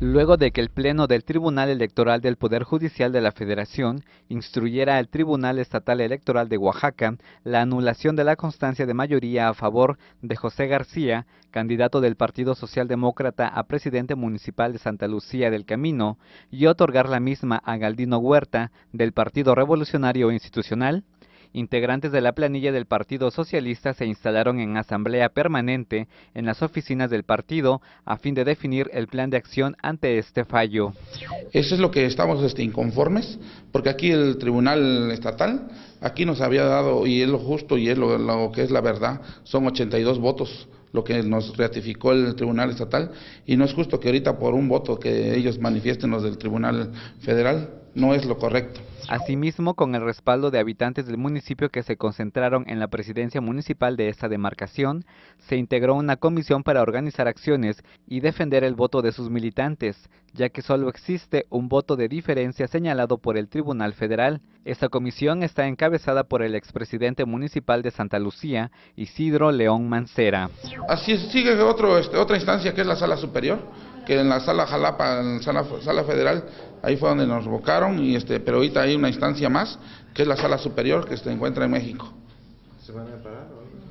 luego de que el Pleno del Tribunal Electoral del Poder Judicial de la Federación instruyera al Tribunal Estatal Electoral de Oaxaca la anulación de la constancia de mayoría a favor de José García, candidato del Partido Socialdemócrata a presidente municipal de Santa Lucía del Camino, y otorgar la misma a Galdino Huerta, del Partido Revolucionario Institucional, integrantes de la planilla del Partido Socialista se instalaron en asamblea permanente en las oficinas del partido a fin de definir el plan de acción ante este fallo. Eso es lo que estamos este, inconformes, porque aquí el Tribunal Estatal, aquí nos había dado, y es lo justo y es lo, lo que es la verdad, son 82 votos lo que nos ratificó el Tribunal Estatal, y no es justo que ahorita por un voto que ellos manifiesten los del Tribunal Federal, no es lo correcto. Asimismo, con el respaldo de habitantes del municipio que se concentraron en la presidencia municipal de esta demarcación, se integró una comisión para organizar acciones y defender el voto de sus militantes, ya que solo existe un voto de diferencia señalado por el Tribunal Federal. Esta comisión está encabezada por el expresidente municipal de Santa Lucía, Isidro León Mancera. Así es, sigue otro, este, otra instancia que es la Sala Superior que en la sala Jalapa, en la sala, federal, ahí fue donde nos bocaron, y este, pero ahorita hay una instancia más, que es la sala superior que se encuentra en México. ¿Se van a parar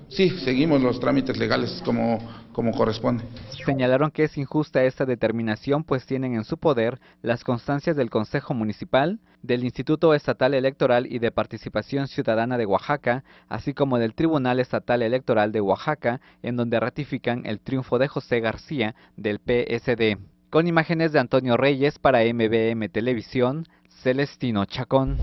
Sí, seguimos los trámites legales como, como corresponde. Señalaron que es injusta esta determinación, pues tienen en su poder las constancias del Consejo Municipal, del Instituto Estatal Electoral y de Participación Ciudadana de Oaxaca, así como del Tribunal Estatal Electoral de Oaxaca, en donde ratifican el triunfo de José García del PSD. Con imágenes de Antonio Reyes para MBM Televisión, Celestino Chacón.